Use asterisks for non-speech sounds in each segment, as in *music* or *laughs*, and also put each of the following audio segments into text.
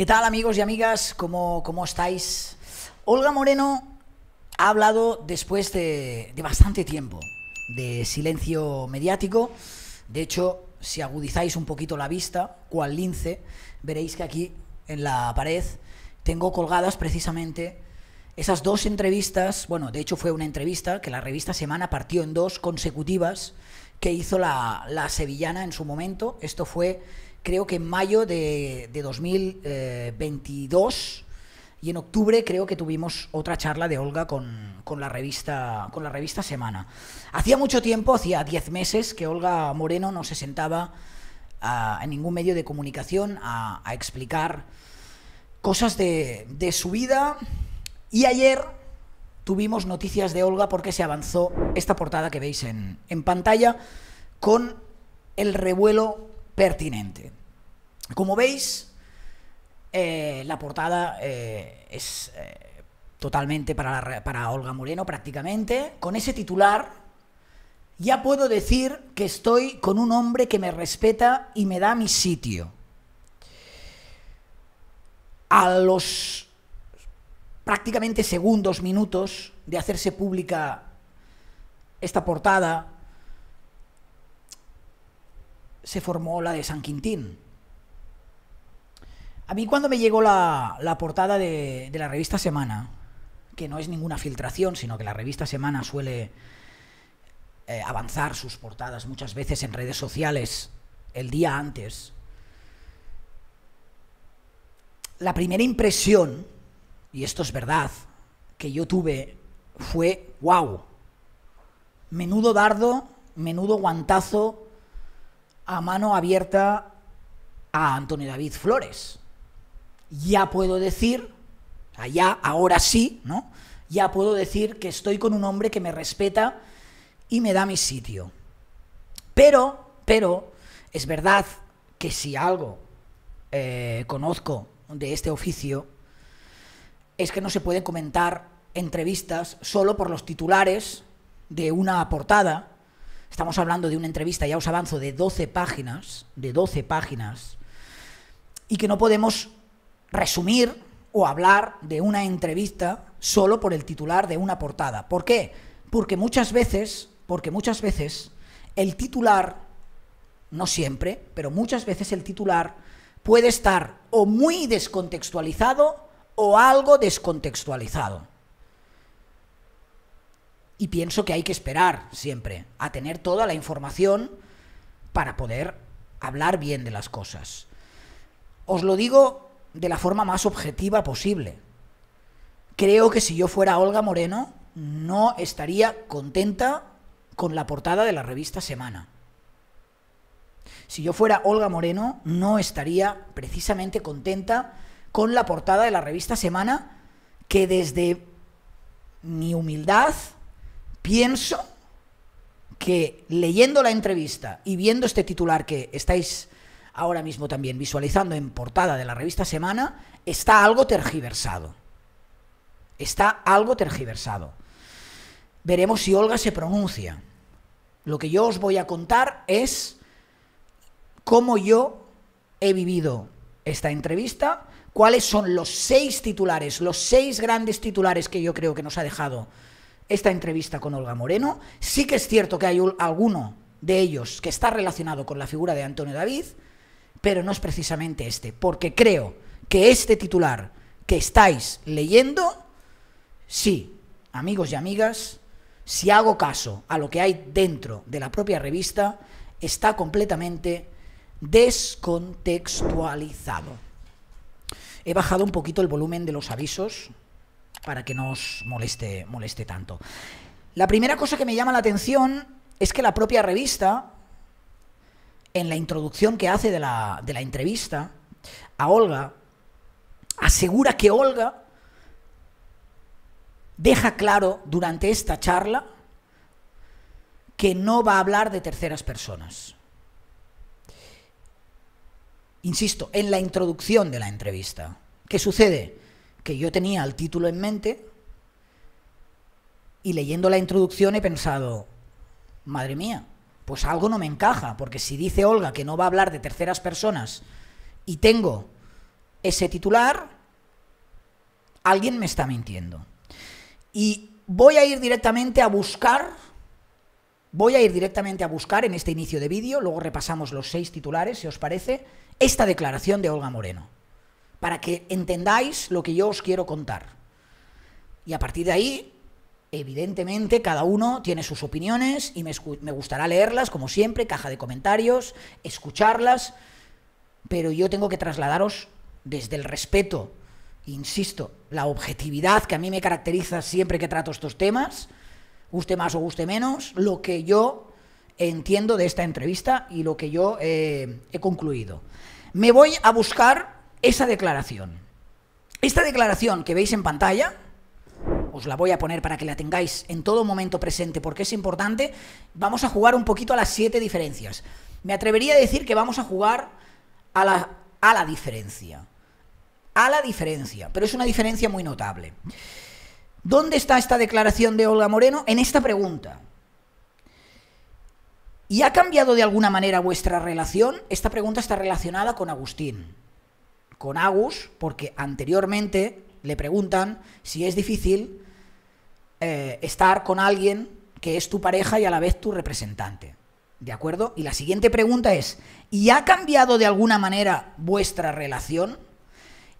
¿Qué tal amigos y amigas? ¿Cómo, cómo estáis? Olga Moreno ha hablado después de, bastante tiempo de silencio mediático. De hecho, si agudizáis un poquito la vista, cual lince, veréis que aquí en la pared tengo colgadas precisamente esas dos entrevistas, bueno, de hecho fue una entrevista que la revista Semana partió en dos consecutivas que hizo la, la sevillana en su momento. Esto fue creo que en mayo de, 2022 y en octubre creo que tuvimos otra charla de Olga con, la revista, con la revista Semana. Hacía mucho tiempo, hacía 10 meses, que Olga Moreno no se sentaba en ningún medio de comunicación a, explicar cosas de, de, su vida. Y ayer tuvimos noticias de Olga porque se avanzó esta portada que veis en, en pantalla con el revuelo pertinente. Como veis, eh, la portada eh, es eh, totalmente para, para Olga Moreno prácticamente. Con ese titular ya puedo decir que estoy con un hombre que me respeta y me da mi sitio. A los prácticamente segundos, minutos de hacerse pública esta portada, se formó la de San Quintín. A mí cuando me llegó la, portada de, la revista Semana, que no es ninguna filtración, sino que la revista Semana suele eh, avanzar sus portadas muchas veces en redes sociales el día antes, la primera impresión, y esto es verdad, que yo tuve fue, wow, menudo dardo, menudo guantazo a mano abierta a Antonio David Flores. Ya puedo decir, allá, ahora sí, ¿no? Ya puedo decir que estoy con un hombre que me respeta y me da mi sitio. Pero, pero, es verdad que si algo eh, conozco de este oficio, es que no se pueden comentar entrevistas solo por los titulares de una portada estamos hablando de una entrevista, ya os avanzo, de 12 páginas, de 12 páginas, y que no podemos resumir o hablar de una entrevista solo por el titular de una portada. ¿Por qué? Porque muchas veces, porque muchas veces el titular, no siempre, pero muchas veces el titular puede estar o muy descontextualizado o algo descontextualizado. Y pienso que hay que esperar siempre a tener toda la información para poder hablar bien de las cosas. Os lo digo de la forma más objetiva posible. Creo que si yo fuera Olga Moreno, no estaría contenta con la portada de la revista Semana. Si yo fuera Olga Moreno, no estaría precisamente contenta con la portada de la revista Semana, que desde mi humildad pienso que leyendo la entrevista y viendo este titular que estáis ahora mismo también visualizando en portada de la revista Semana, está algo tergiversado. Está algo tergiversado. Veremos si Olga se pronuncia. Lo que yo os voy a contar es cómo yo he vivido esta entrevista, cuáles son los seis titulares, los seis grandes titulares que yo creo que nos ha dejado esta entrevista con Olga Moreno. Sí que es cierto que hay alguno de ellos que está relacionado con la figura de Antonio David, pero no es precisamente este, porque creo que este titular que estáis leyendo, sí, amigos y amigas, si hago caso a lo que hay dentro de la propia revista, está completamente descontextualizado. He bajado un poquito el volumen de los avisos para que no os moleste, moleste tanto. La primera cosa que me llama la atención es que la propia revista, en la introducción que hace de la, de la entrevista a Olga, asegura que Olga deja claro durante esta charla que no va a hablar de terceras personas. Insisto, en la introducción de la entrevista. ¿Qué sucede? que yo tenía el título en mente y leyendo la introducción he pensado, madre mía, pues algo no me encaja, porque si dice Olga que no va a hablar de terceras personas y tengo ese titular, alguien me está mintiendo. Y voy a ir directamente a buscar, voy a ir directamente a buscar en este inicio de vídeo, luego repasamos los seis titulares, si os parece, esta declaración de Olga Moreno para que entendáis lo que yo os quiero contar. Y a partir de ahí, evidentemente, cada uno tiene sus opiniones y me, gustará leerlas, como siempre, caja de comentarios, escucharlas, pero yo tengo que trasladaros desde el respeto, insisto, la objetividad que a mí me caracteriza siempre que trato estos temas, guste más o guste menos, lo que yo entiendo de esta entrevista y lo que yo eh, he concluido. Me voy a buscar esa declaración. Esta declaración que veis en pantalla, os la voy a poner para que la tengáis en todo momento presente porque es importante, vamos a jugar un poquito a las siete diferencias. Me atrevería a decir que vamos a jugar a la, a la diferencia. A la diferencia, pero es una diferencia muy notable. ¿Dónde está esta declaración de Olga Moreno? En esta pregunta. ¿Y ha cambiado de alguna manera vuestra relación? Esta pregunta está relacionada con Agustín con Agus, porque anteriormente le preguntan si es difícil eh, estar con alguien que es tu pareja y a la vez tu representante. ¿De acuerdo? Y la siguiente pregunta es, ¿y ha cambiado de alguna manera vuestra relación?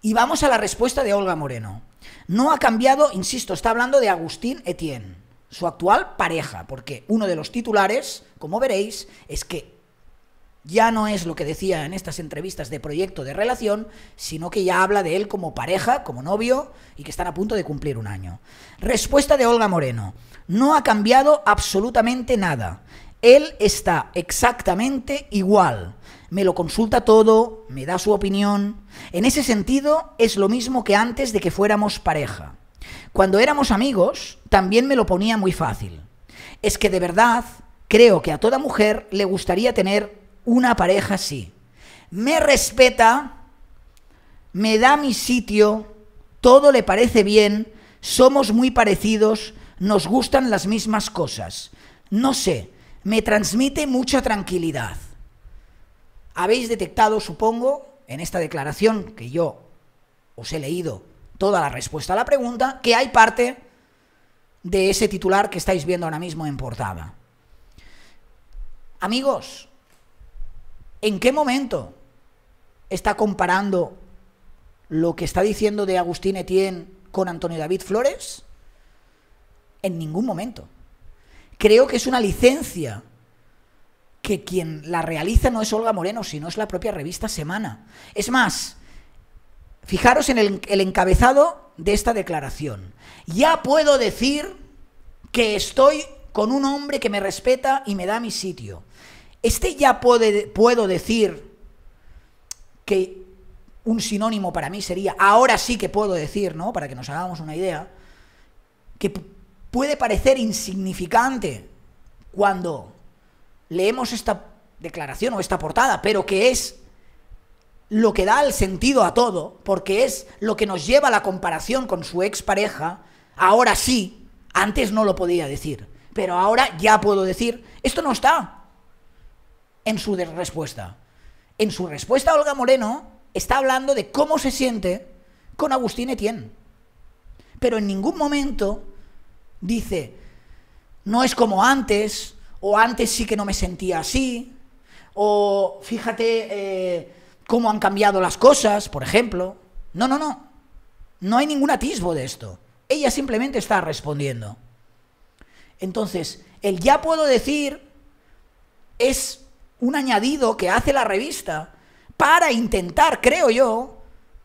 Y vamos a la respuesta de Olga Moreno. No ha cambiado, insisto, está hablando de Agustín Etienne, su actual pareja, porque uno de los titulares, como veréis, es que ya no es lo que decía en estas entrevistas de proyecto de relación, sino que ya habla de él como pareja, como novio, y que están a punto de cumplir un año. Respuesta de Olga Moreno. No ha cambiado absolutamente nada. Él está exactamente igual. Me lo consulta todo, me da su opinión. En ese sentido, es lo mismo que antes de que fuéramos pareja. Cuando éramos amigos, también me lo ponía muy fácil. Es que de verdad creo que a toda mujer le gustaría tener una pareja así. Me respeta, me da mi sitio, todo le parece bien, somos muy parecidos, nos gustan las mismas cosas. No sé, me transmite mucha tranquilidad. Habéis detectado, supongo, en esta declaración que yo os he leído toda la respuesta a la pregunta, que hay parte de ese titular que estáis viendo ahora mismo en portada. Amigos, ¿En qué momento está comparando lo que está diciendo de Agustín Etienne con Antonio David Flores? En ningún momento. Creo que es una licencia que quien la realiza no es Olga Moreno, sino es la propia revista Semana. Es más, fijaros en el, encabezado de esta declaración. Ya puedo decir que estoy con un hombre que me respeta y me da mi sitio. Este ya puedo decir que un sinónimo para mí sería, ahora sí que puedo decir, ¿no? Para que nos hagamos una idea, que puede parecer insignificante cuando leemos esta declaración o esta portada, pero que es lo que da el sentido a todo, porque es lo que nos lleva a la comparación con su expareja, ahora sí, antes no lo podía decir, pero ahora ya puedo decir, esto no está en su respuesta. En su respuesta, Olga Moreno está hablando de cómo se siente con Agustín Etienne. Pero en ningún momento dice, no es como antes, o antes sí que no me sentía así, o fíjate eh, cómo han cambiado las cosas, por ejemplo. No, no, no. No hay ningún atisbo de esto. Ella simplemente está respondiendo. Entonces, el ya puedo decir es un añadido que hace la revista para intentar, creo yo,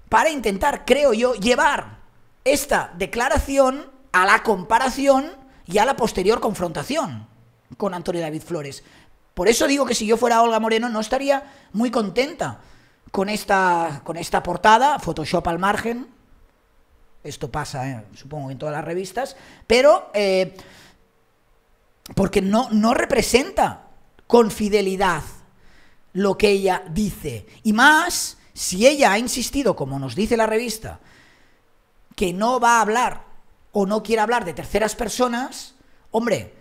para intentar, creo yo, llevar esta declaración a la comparación y a la posterior confrontación con Antonio David Flores. Por eso digo que si yo fuera Olga Moreno no estaría muy contenta con esta, con esta portada, Photoshop al margen, esto pasa, eh, supongo, en todas las revistas, pero eh, porque no, no representa con fidelidad lo que ella dice. Y más si ella ha insistido, como nos dice la revista, que no va a hablar o no quiere hablar de terceras personas, hombre,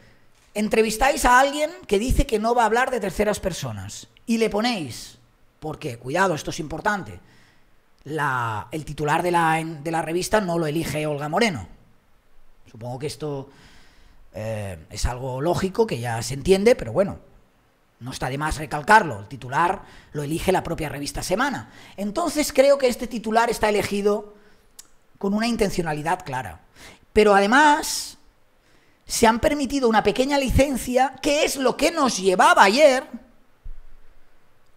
entrevistáis a alguien que dice que no va a hablar de terceras personas y le ponéis, porque, cuidado, esto es importante, el titular de la, de la revista no lo elige Olga Moreno. Supongo que esto eh, es algo lógico, que ya se entiende, pero bueno, no está de más recalcarlo, el titular lo elige la propia revista Semana. Entonces creo que este titular está elegido con una intencionalidad clara. Pero además se han permitido una pequeña licencia que es lo que nos llevaba ayer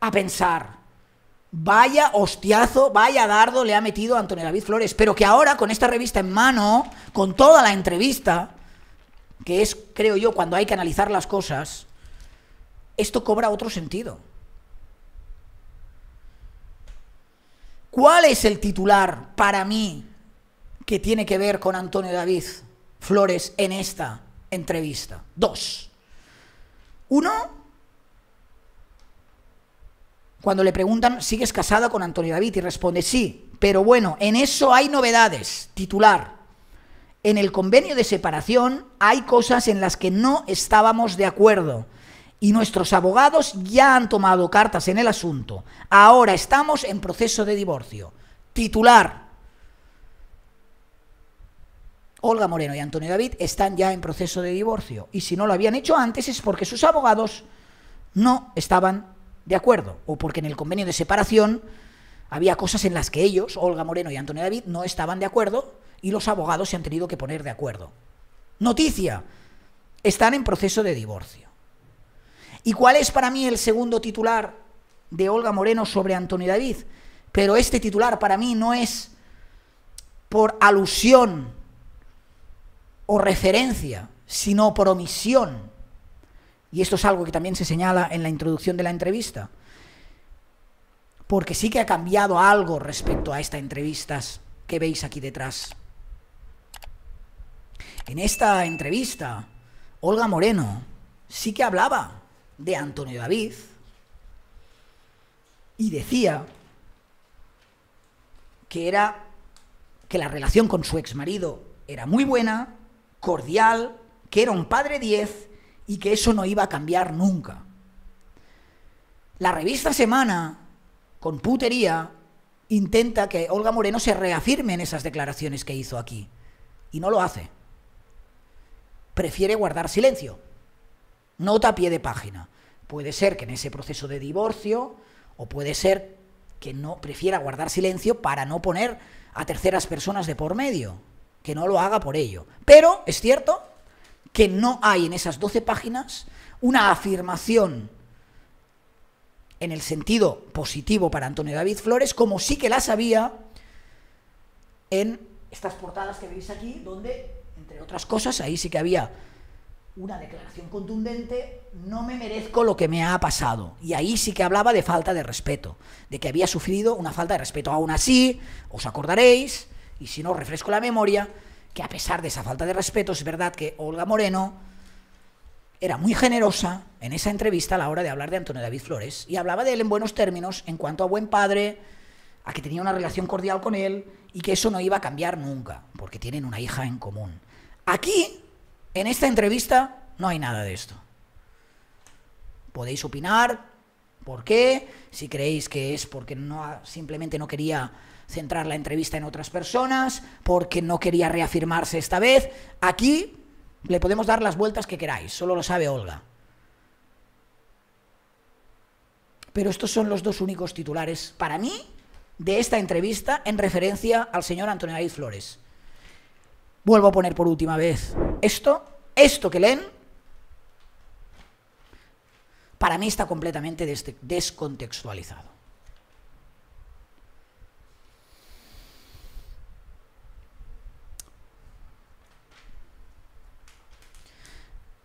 a pensar, vaya hostiazo, vaya dardo le ha metido a Antonio David Flores, pero que ahora con esta revista en mano, con toda la entrevista, que es, creo yo, cuando hay que analizar las cosas, esto cobra otro sentido. ¿Cuál es el titular para mí que tiene que ver con Antonio David Flores en esta entrevista? Dos. Uno, cuando le preguntan, ¿sigues casada con Antonio David? Y responde, sí, pero bueno, en eso hay novedades, titular. En el convenio de separación hay cosas en las que no estábamos de acuerdo y nuestros abogados ya han tomado cartas en el asunto. Ahora estamos en proceso de divorcio. Titular. Olga Moreno y Antonio David están ya en proceso de divorcio. Y si no lo habían hecho antes es porque sus abogados no estaban de acuerdo o porque en el convenio de separación había cosas en las que ellos, Olga Moreno y Antonio David, no estaban de acuerdo y los abogados se han tenido que poner de acuerdo. Noticia, están en proceso de divorcio. ¿Y cuál es para mí el segundo titular de Olga Moreno sobre Antonio David? Pero este titular para mí no es por alusión o referencia, sino por omisión. Y esto es algo que también se señala en la introducción de la entrevista. Porque sí que ha cambiado algo respecto a estas entrevistas que veis aquí detrás. En esta entrevista, Olga Moreno sí que hablaba de Antonio David y decía que era que la relación con su ex marido era muy buena, cordial, que era un padre diez y que eso no iba a cambiar nunca. La revista Semana, con putería, intenta que Olga Moreno se reafirme en esas declaraciones que hizo aquí. Y no lo hace. Prefiere guardar silencio. Nota a pie de página. Puede ser que en ese proceso de divorcio o puede ser que no prefiera guardar silencio para no poner a terceras personas de por medio, que no lo haga por ello. Pero es cierto que no hay en esas 12 páginas una afirmación en el sentido positivo para Antonio David Flores, como sí que las había en estas portadas que veis aquí, donde, entre otras cosas, ahí sí que había una declaración contundente, no me merezco lo que me ha pasado. Y ahí sí que hablaba de falta de respeto, de que había sufrido una falta de respeto. Aún así, os acordaréis, y si no, refresco la memoria, que a pesar de esa falta de respeto, es verdad que Olga Moreno era muy generosa en esa entrevista a la hora de hablar de Antonio David Flores, y hablaba de él en buenos términos en cuanto a buen padre, a que tenía una relación cordial con él, y que eso no iba a cambiar nunca, porque tienen una hija en común. Aquí en esta entrevista no hay nada de esto. Podéis opinar por qué, si creéis que es porque simplemente no quería centrar la entrevista en otras personas, porque no quería reafirmarse esta vez. Aquí le podemos dar las vueltas que queráis, solo lo sabe Olga. Pero estos son los dos únicos titulares para mí de esta entrevista en referencia al señor Antonio David Flores. Vuelvo a poner por última vez esto, esto que leen, para mí está completamente descontextualizado.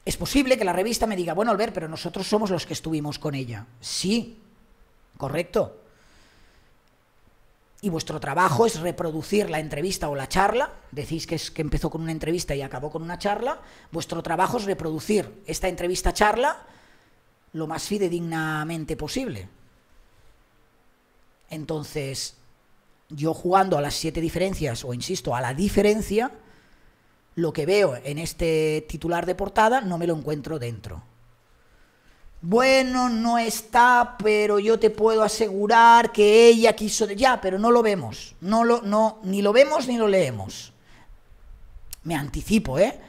Es posible que la revista me diga, bueno, Albert, pero nosotros somos los que estuvimos con ella. Sí, correcto y vuestro trabajo es reproducir la entrevista o la charla, decís que, es, que empezó con una entrevista y acabó con una charla, vuestro trabajo es reproducir esta entrevista-charla lo más fidedignamente posible. Entonces, yo jugando a las siete diferencias, o insisto, a la diferencia, lo que veo en este titular de portada no me lo encuentro dentro bueno, no está, pero yo te puedo asegurar que ella quiso ya, pero no lo vemos, no lo no ni lo vemos ni lo leemos. Me anticipo, ¿eh?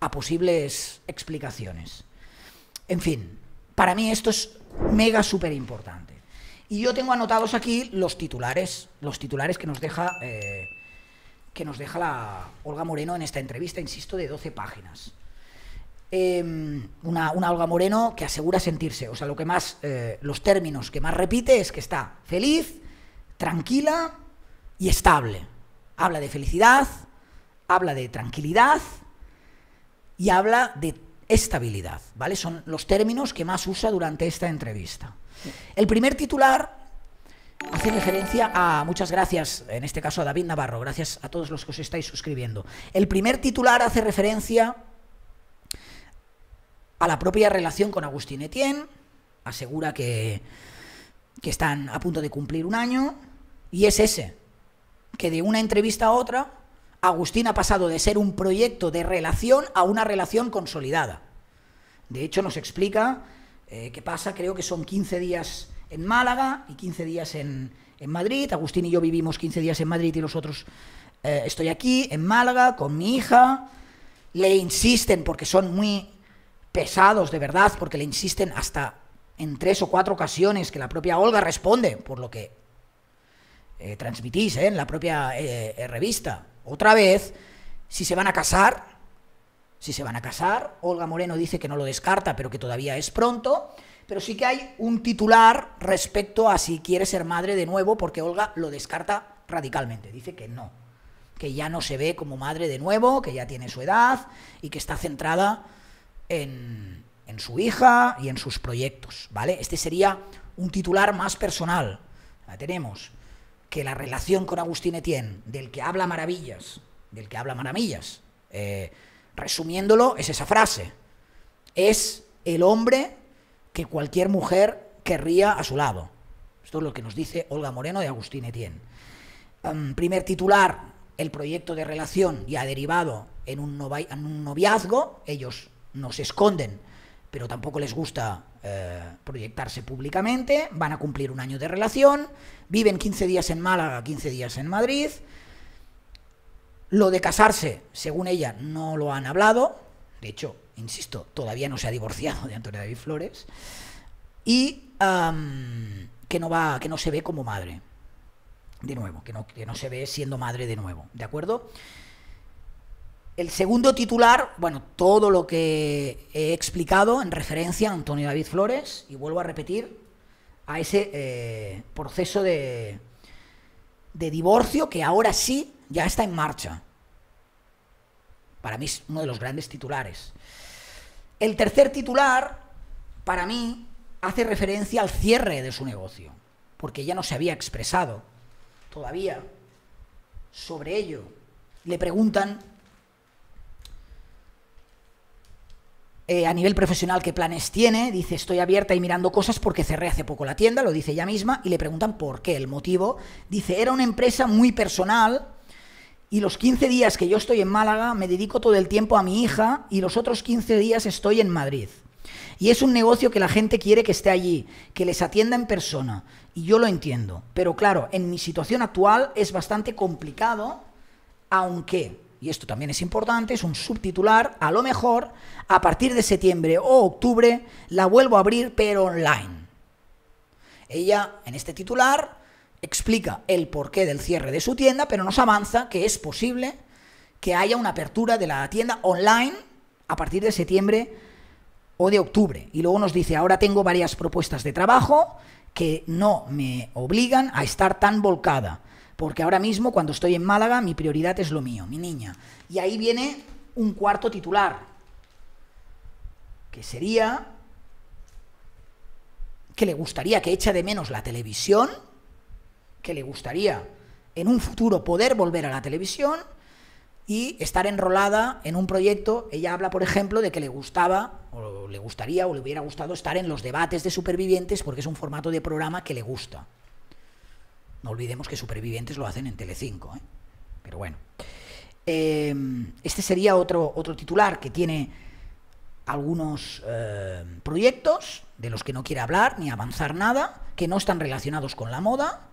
a posibles explicaciones. En fin, para mí esto es mega súper importante. Y yo tengo anotados aquí los titulares, los titulares que nos deja eh, que nos deja la Olga Moreno en esta entrevista, insisto, de 12 páginas eh, una, Olga Moreno que asegura sentirse, o sea, lo que más, eh, los términos que más repite es que está feliz, tranquila y estable. Habla de felicidad, habla de tranquilidad y habla de estabilidad, ¿vale? Son los términos que más usa durante esta entrevista. El primer titular hace referencia a muchas gracias, en este caso a David Navarro, gracias a todos los que os estáis suscribiendo. El primer titular hace referencia a la propia relación con Agustín Etienne, asegura que, están a punto de cumplir un año, y es ese, que de una entrevista a otra, Agustín ha pasado de ser un proyecto de relación a una relación consolidada. De hecho, nos explica eh, qué pasa, creo que son 15 días en Málaga y 15 días en, en, Madrid. Agustín y yo vivimos 15 días en Madrid y los otros eh, estoy aquí, en Málaga, con mi hija. Le insisten, porque son muy pesados de verdad, porque le insisten hasta en tres o cuatro ocasiones que la propia Olga responde, por lo que eh, transmitís eh, en la propia eh, revista. Otra vez, si se van a casar, si se van a casar, Olga Moreno dice que no lo descarta, pero que todavía es pronto, pero sí que hay un titular respecto a si quiere ser madre de nuevo, porque Olga lo descarta radicalmente, dice que no, que ya no se ve como madre de nuevo, que ya tiene su edad y que está centrada en, su hija y en sus proyectos, ¿vale? Este sería un titular más personal. La tenemos que la relación con Agustín Etienne, del que habla maravillas, del que habla maravillas, eh, resumiéndolo, es esa frase. Es el hombre que cualquier mujer querría a su lado. Esto es lo que nos dice Olga Moreno de Agustín Etienne. Um, primer titular, el proyecto de relación ya derivado en un noviazgo, ellos no se esconden, pero tampoco les gusta eh, proyectarse públicamente, van a cumplir un año de relación, viven 15 días en Málaga, 15 días en Madrid. Lo de casarse, según ella, no lo han hablado, de hecho, insisto, todavía no se ha divorciado de Antonio David Flores, y que, no va, que no se ve como madre, de nuevo, que no se ve siendo madre de nuevo, ¿de acuerdo? El segundo titular, bueno, todo lo que he explicado en referencia a Antonio David Flores, y vuelvo a repetir, a ese eh, proceso de, de divorcio que ahora sí ya está en marcha. Para mí es uno de los grandes titulares. El tercer titular, para mí, hace referencia al cierre de su negocio, porque ya no se había expresado todavía sobre ello. Le preguntan Eh, a nivel profesional qué planes tiene. Dice, estoy abierta y mirando cosas porque cerré hace poco la tienda, lo dice ella misma, y le preguntan por qué, el motivo. Dice, era una empresa muy personal y los 15 días que yo estoy en Málaga me dedico todo el tiempo a mi hija y los otros 15 días estoy en Madrid. Y es un negocio que la gente quiere que esté allí, que les atienda en persona. Y yo lo entiendo. Pero claro, en mi situación actual es bastante complicado, aunque y esto también es importante, es un subtitular, a lo mejor a partir de septiembre o octubre la vuelvo a abrir, pero online. Ella, en este titular, explica el porqué del cierre de su tienda, pero nos avanza que es posible que haya una apertura de la tienda online a partir de septiembre o de octubre. Y luego nos dice, ahora tengo varias propuestas de trabajo que no me obligan a estar tan volcada porque ahora mismo cuando estoy en Málaga mi prioridad es lo mío, mi niña. Y ahí viene un cuarto titular, que sería que le gustaría que echa de menos la televisión, que le gustaría en un futuro poder volver a la televisión y estar enrolada en un proyecto. Ella habla, por ejemplo, de que le gustaba, o le gustaría, o le hubiera gustado estar en los debates de supervivientes, porque es un formato de programa que le gusta. No olvidemos que Supervivientes lo hacen en Telecinco, ¿eh? pero bueno. Em, este sería otro, otro titular que tiene algunos eh, proyectos de los que no quiere hablar ni avanzar nada, que no están relacionados con la moda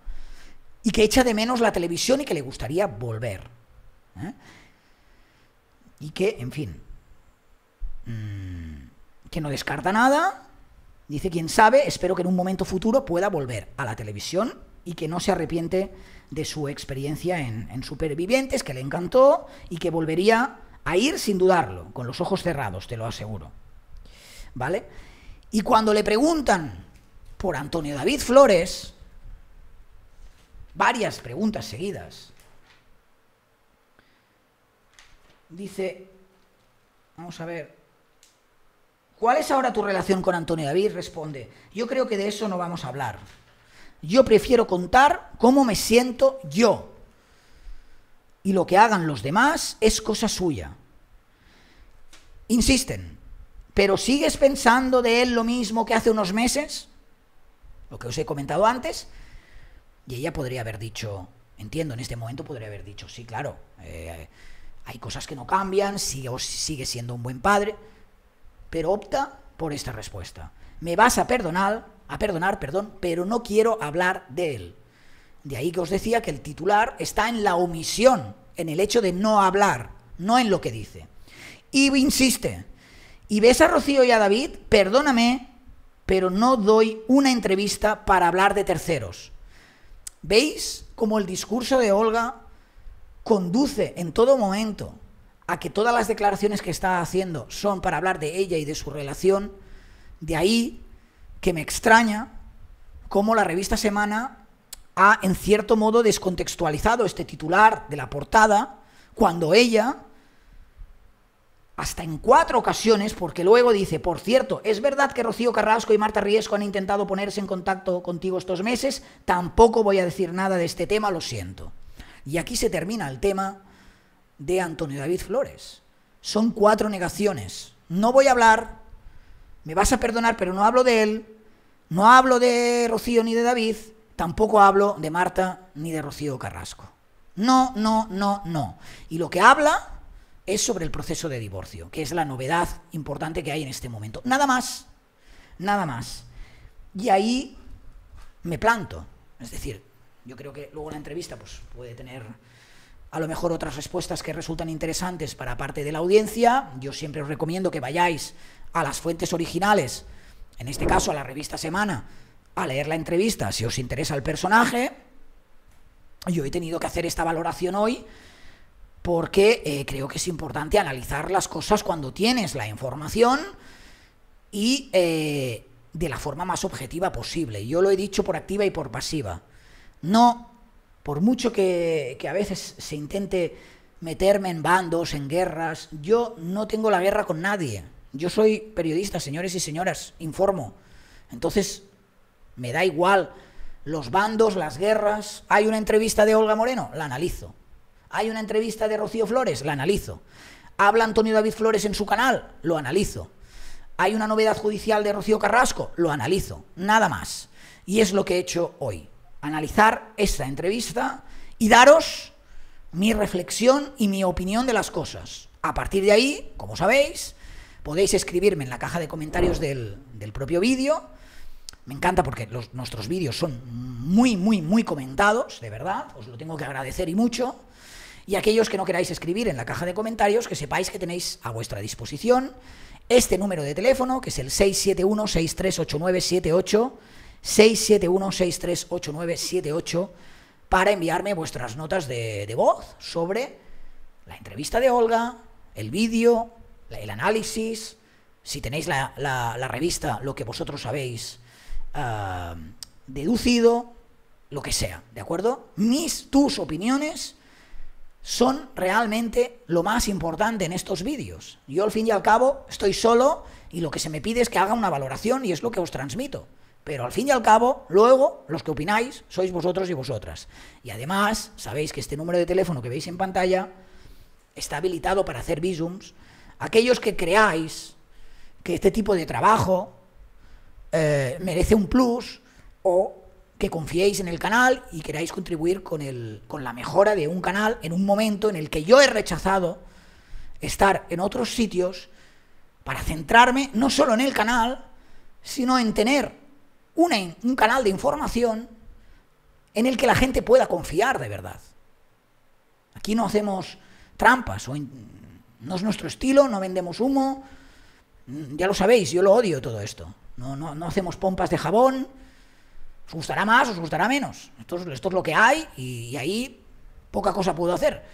y que echa de menos la televisión y que le gustaría volver. ¿eh? Y que, en fin, mm, que no descarta nada, dice, quién sabe, espero que en un momento futuro pueda volver a la televisión y que no se arrepiente de su experiencia en, Supervivientes, que le encantó y que volvería a ir sin dudarlo, con los ojos cerrados, te lo aseguro. ¿Vale? Y cuando le preguntan por Antonio David Flores, varias preguntas seguidas, dice, vamos a ver, ¿cuál es ahora tu relación con Antonio David? Responde, yo creo que de eso no vamos a hablar. Yo prefiero contar cómo me siento yo. Y lo que hagan los demás es cosa suya. Insisten, pero ¿sigues pensando de él lo mismo que hace unos meses? Lo que os he comentado antes. Y ella podría haber dicho, entiendo, en este momento podría haber dicho, sí, claro, eh, hay cosas que no cambian, sigue, sigue siendo un buen padre, pero opta por esta respuesta. Me vas a perdonar a perdonar, perdón, pero no quiero hablar de él. De ahí que os decía que el titular está en la omisión, en el hecho de no hablar, no en lo que dice. Y insiste, y ves a Rocío y a David, perdóname, pero no doy una entrevista para hablar de terceros. ¿Veis cómo el discurso de Olga conduce en todo momento a que todas las declaraciones que está haciendo son para hablar de ella y de su relación? De ahí que me extraña cómo la revista Semana ha, en cierto modo, descontextualizado este titular de la portada cuando ella, hasta en cuatro ocasiones, porque luego dice, por cierto, es verdad que Rocío Carrasco y Marta Riesco han intentado ponerse en contacto contigo estos meses, tampoco voy a decir nada de este tema, lo siento. Y aquí se termina el tema de Antonio David Flores. Son cuatro negaciones. No voy a hablar, me vas a perdonar, pero no hablo de él, no hablo de Rocío ni de David, tampoco hablo de Marta ni de Rocío Carrasco. No, no, no, no. Y lo que habla es sobre el proceso de divorcio, que es la novedad importante que hay en este momento. Nada más, nada más. Y ahí me planto. Es decir, yo creo que luego la entrevista pues, puede tener a lo mejor otras respuestas que resultan interesantes para parte de la audiencia. Yo siempre os recomiendo que vayáis a las fuentes originales, en este caso a la revista Semana, a leer la entrevista si os interesa el personaje. Yo he tenido que hacer esta valoración hoy porque eh, creo que es importante analizar las cosas cuando tienes la información y eh, de la forma más objetiva posible. Yo lo he dicho por activa y por pasiva. No, por mucho que, que a veces se intente meterme en bandos, en guerras, yo no tengo la guerra con nadie. Yo soy periodista, señores y señoras, informo. Entonces, me da igual los bandos, las guerras. Hay una entrevista de Olga Moreno, la analizo. Hay una entrevista de Rocío Flores, la analizo. Habla Antonio David Flores en su canal, lo analizo. Hay una novedad judicial de Rocío Carrasco, lo analizo, nada más. Y es lo que he hecho hoy, analizar esta entrevista y daros mi reflexión y mi opinión de las cosas. A partir de ahí, como sabéis, podéis escribirme en la caja de comentarios del, propio vídeo. Me encanta porque nuestros vídeos son muy, muy, muy comentados, de verdad, os lo tengo que agradecer y mucho. Y aquellos que no queráis escribir en la caja de comentarios, que sepáis que tenéis a vuestra disposición este número de teléfono, que es el 671-638978, 671-638978, para enviarme vuestras notas de, de voz sobre la entrevista de Olga, el vídeo, el análisis, si tenéis la, revista, lo que vosotros habéis ah, deducido, lo que sea, ¿de acuerdo? Mis, tus opiniones son realmente lo más importante en estos vídeos. Yo al fin y al cabo estoy solo y lo que se me pide es que haga una valoración y es lo que os transmito. Pero al fin y al cabo, luego, los que opináis sois vosotros y vosotras. Y además, sabéis que este número de teléfono que veis en pantalla está habilitado para hacer visums aquellos que creáis que este tipo de trabajo eh, merece un plus o que confiéis en el canal y queráis contribuir con, con la mejora de un canal en un momento en el que yo he rechazado estar en otros sitios para centrarme no solo en el canal, sino en tener un canal de información en el que la gente pueda confiar de verdad. Aquí no hacemos trampas o no es nuestro estilo, no vendemos humo. Mm, ya lo sabéis, yo lo odio todo esto. No, hacemos pompas de jabón. Os gustará más, os gustará menos. Esto, es, lo que hay y, ahí poca cosa puedo hacer.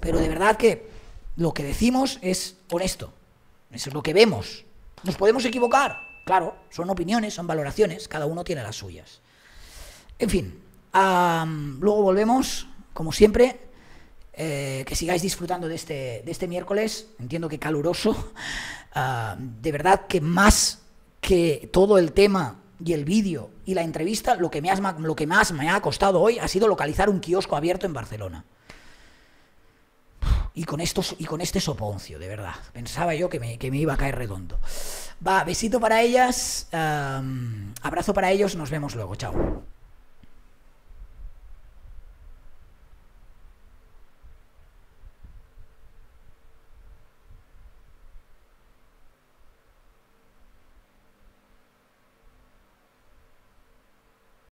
Pero de verdad que lo que decimos es honesto. Eso es lo que vemos. ¿Nos podemos equivocar? Claro, son opiniones, son valoraciones, cada uno tiene las suyas. En fin, luego volvemos, como siempre, eh, que sigáis disfrutando de este, de este miércoles, entiendo que caluroso, *laughs* ah, de verdad que más que todo el tema y el vídeo y la entrevista, lo que, lo que más me ha costado hoy ha sido localizar un kiosco abierto en Barcelona. Y con, estos, y con este soponcio, de verdad. Pensaba yo que me, iba a caer redondo. Va, besito para ellas, ah, abrazo para ellos, nos vemos luego, chao.